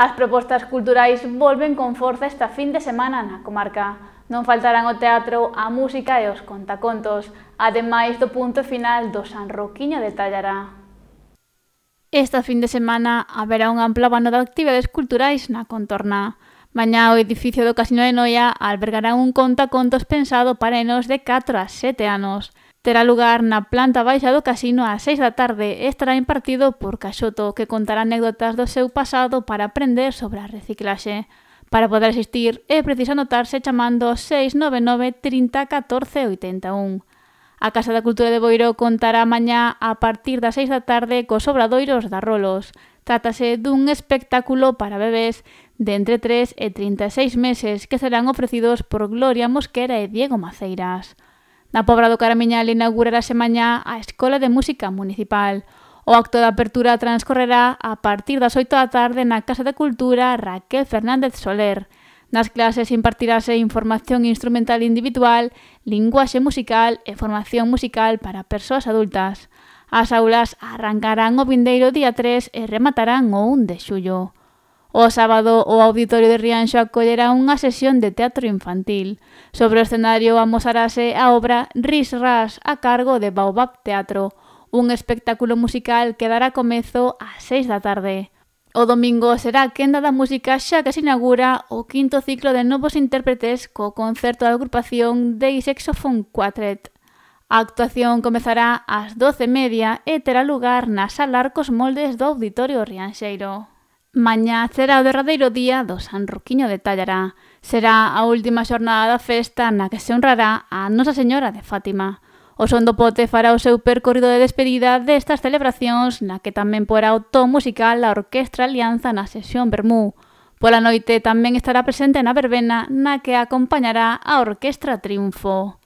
As propostas culturais volven con forza esta fin de semana na comarca. Non faltarán o teatro, a música e os contacontos, ademais do punto final do San Roquiño de Tallará. Esta fin de semana haberá un amplo abano de actividades culturais na contorna. Mañá o edificio do Casino de Noia albergará un contacontos pensado para enos de 4 a 7 anos terá lugar na planta baixa do casino ás 6 da tarde e estará impartido por Caxoto, que contará anécdotas do seu pasado para aprender sobre a reciclaxe. Para poder asistir é preciso anotarse chamando 699 30 14 81. A Casa da Cultura de Boiro contará mañá a partir das 6 da tarde cos obradoiros da Rolos. Trátase dun espectáculo para bebés de entre 3 e 36 meses que serán ofrecidos por Gloria Mosquera e Diego Maceiras. Na Pobra do Caramiñal inaugurarase mañá a Escola de Música Municipal. O acto de apertura transcorrerá a partir das 8 da tarde na Casa da Cultura Raquel Fernández Soler. Nas clases impartirase información instrumental individual, linguaxe musical e formación musical para persoas adultas. As aulas arrancarán o vindeiro día 3 e rematarán o 1 de xullo. O sábado, o Auditorio de Rianxo acollerá unha sesión de teatro infantil. Sobre o escenario amosarase a obra Ris Ras a cargo de Baobab Teatro, un espectáculo musical que dará comezo ás 6 da tarde. O domingo será a quenda da música xa que se inaugura o quinto ciclo de novos intérpretes co concerto da agrupación de Sexophone Quartet. A actuación comezará ás doce media e terá lugar na Sala Arcos Moldes do Auditorio Rianxeiro. Mañá será o derradeiro día do San Roquiño de Tallará. Será a última xornada da festa na que se honrará a Nosa Señora de Fátima. O Son do Pote fará o seu percorrido de despedida destas celebracións na que tamén porá o tom musical a Orquestra Alianza na sesión Bermú. Pola noite tamén estará presente na verbena na que acompañará a Orquestra Triunfo.